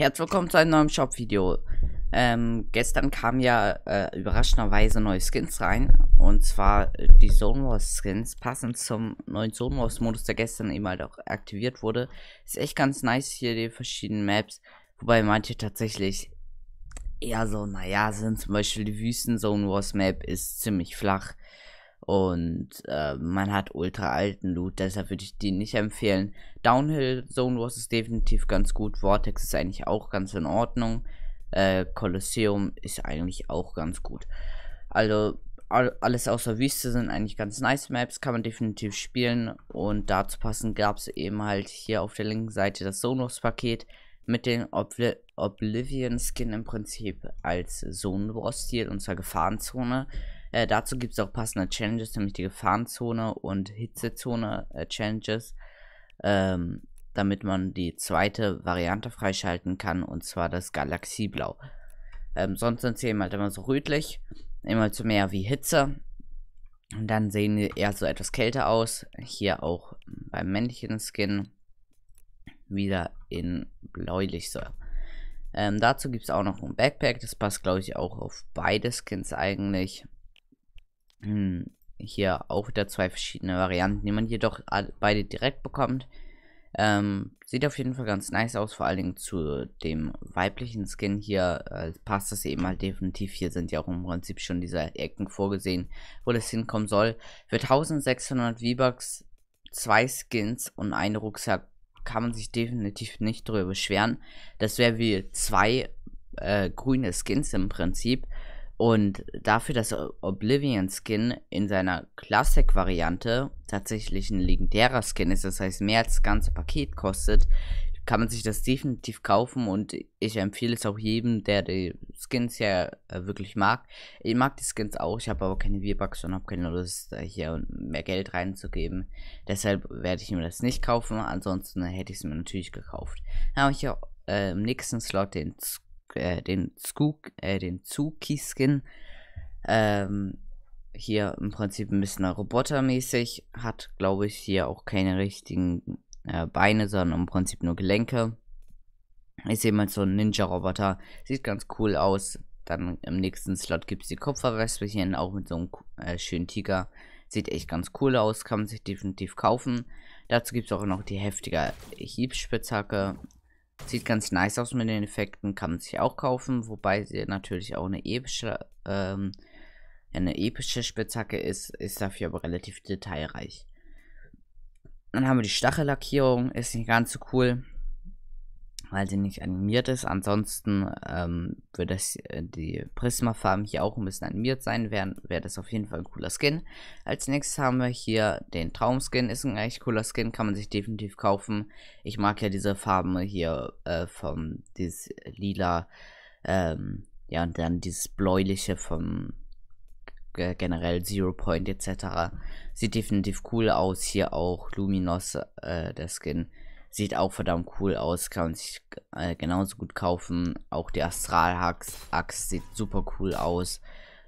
Herzlich willkommen zu einem neuen Shop-Video. Ähm, gestern kamen ja äh, überraschenderweise neue Skins rein. Und zwar äh, die Zone Wars Skins, passend zum neuen Zone Wars Modus, der gestern eben halt auch aktiviert wurde. Ist echt ganz nice hier, die verschiedenen Maps. Wobei manche tatsächlich eher so, naja, sind zum Beispiel die Wüsten Zone Wars Map ist ziemlich flach. Und äh, man hat ultra alten Loot, deshalb würde ich die nicht empfehlen. Downhill Zone Wars ist definitiv ganz gut. Vortex ist eigentlich auch ganz in Ordnung. Äh, Colosseum ist eigentlich auch ganz gut. Also all, alles außer Wüste sind eigentlich ganz nice Maps, kann man definitiv spielen. Und dazu passend gab es eben halt hier auf der linken Seite das Zone Wars paket mit dem Obli Oblivion-Skin im Prinzip als Zone Wars stil und zwar Gefahrenzone. Äh, dazu gibt es auch passende Challenges, nämlich die Gefahrenzone und Hitzezone-Challenges, äh, ähm, damit man die zweite Variante freischalten kann, und zwar das Galaxieblau. Ähm, sonst sind sie eben halt immer so rötlich, immer zu mehr wie Hitze. Und dann sehen die eher so etwas kälter aus. Hier auch beim männchen Skin wieder in bläulich so. Ähm, dazu gibt es auch noch ein Backpack. Das passt, glaube ich, auch auf beide Skins eigentlich. Hm, hier auch wieder zwei verschiedene Varianten, die man jedoch beide direkt bekommt. Ähm, sieht auf jeden Fall ganz nice aus, vor allen Dingen zu dem weiblichen Skin hier äh, passt das eben halt definitiv. Hier sind ja auch im Prinzip schon diese Ecken vorgesehen, wo das hinkommen soll. Für 1600 V-Bucks, zwei Skins und einen Rucksack kann man sich definitiv nicht drüber beschweren. Das wäre wie zwei äh, grüne Skins im Prinzip. Und dafür, dass Oblivion Skin in seiner Classic-Variante tatsächlich ein legendärer Skin ist, das heißt mehr als das ganze Paket kostet, kann man sich das definitiv kaufen und ich empfehle es auch jedem, der die Skins ja äh, wirklich mag. Ich mag die Skins auch, ich habe aber keine V-Bucks und habe keine Lust, äh, hier mehr Geld reinzugeben. Deshalb werde ich mir das nicht kaufen, ansonsten hätte ich es mir natürlich gekauft. Dann habe ich hier äh, im nächsten Slot den Skin äh, den, Skook, äh, den Zuki-Skin. Ähm, hier im Prinzip ein bisschen robotermäßig. Hat, glaube ich, hier auch keine richtigen äh, Beine, sondern im Prinzip nur Gelenke. Ist jemand so ein Ninja-Roboter. Sieht ganz cool aus. Dann im nächsten Slot gibt es die Kupferwespelchen, auch mit so einem äh, schönen Tiger. Sieht echt ganz cool aus, kann man sich definitiv kaufen. Dazu gibt es auch noch die heftige Hiebspitzhacke. Sieht ganz nice aus mit den Effekten, kann man sich auch kaufen, wobei sie natürlich auch eine epische, ähm, eine epische Spitzhacke ist, ist dafür aber relativ detailreich. Dann haben wir die Stachellackierung, ist nicht ganz so cool weil sie nicht animiert ist. Ansonsten ähm, würde das, äh, die Prisma-Farben hier auch ein bisschen animiert sein, wäre wär das auf jeden Fall ein cooler Skin. Als nächstes haben wir hier den Traumskin, ist ein echt cooler Skin, kann man sich definitiv kaufen. Ich mag ja diese Farben hier äh, vom, dieses lila, ähm, ja und dann dieses bläuliche vom generell Zero Point etc. Sieht definitiv cool aus, hier auch Luminos, äh, der Skin Sieht auch verdammt cool aus, kann man sich äh, genauso gut kaufen. Auch die Astralhax-Axt sieht super cool aus.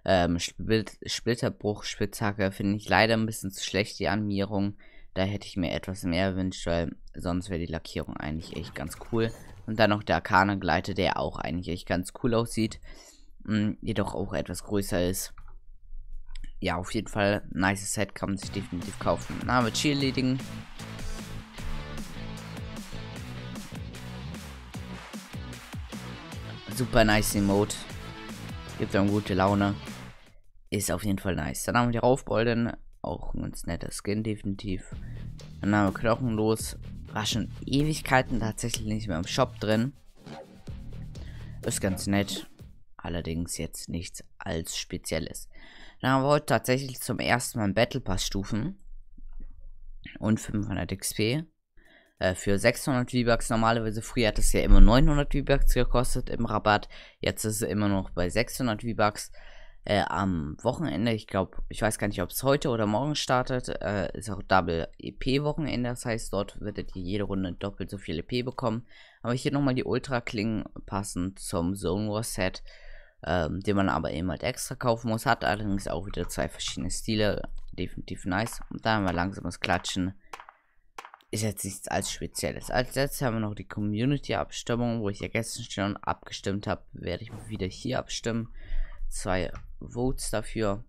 Ähm, Spl Splitterbruch, Spitzhacke finde ich leider ein bisschen zu schlecht, die Animierung. Da hätte ich mir etwas mehr gewünscht, weil sonst wäre die Lackierung eigentlich echt ganz cool. Und dann noch der Arkane-Gleiter, der auch eigentlich echt ganz cool aussieht. Mh, mm, jedoch auch etwas größer ist. Ja, auf jeden Fall, nice Set, kann man sich definitiv kaufen. Na, mit Cheerleading super nice Emote. Gibt einem gute Laune. Ist auf jeden Fall nice. Dann haben wir die Raufbolden. Auch ein ganz netter Skin, definitiv. Dann haben wir Knochenlos. War schon Ewigkeiten tatsächlich nicht mehr im Shop drin. Ist ganz nett. Allerdings jetzt nichts als Spezielles. Dann haben wir heute tatsächlich zum ersten Mal Battle Pass Stufen. Und 500 XP. Äh, für 600 V-Bucks. Normalerweise früher hat es ja immer 900 V-Bucks gekostet im Rabatt. Jetzt ist es immer noch bei 600 V-Bucks. Äh, am Wochenende, ich glaube, ich weiß gar nicht, ob es heute oder morgen startet, äh, ist auch Double EP-Wochenende. Das heißt, dort werdet ihr jede Runde doppelt so viel EP bekommen. Aber hier nochmal die Ultra-Klingen passend zum Zone War Set, ähm, den man aber eben halt extra kaufen muss. Hat allerdings auch wieder zwei verschiedene Stile. Definitiv nice. Und da haben wir langsames Klatschen ist jetzt nichts als Spezielles. Als letztes haben wir noch die Community-Abstimmung, wo ich ja gestern schon abgestimmt habe. Werde ich wieder hier abstimmen. Zwei Votes dafür.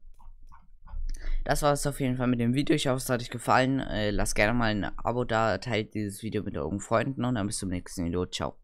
Das war es auf jeden Fall mit dem Video. Ich hoffe, es hat euch gefallen. Äh, lasst gerne mal ein Abo da, teilt dieses Video mit euren Freunden und dann bis zum nächsten Video. Ciao.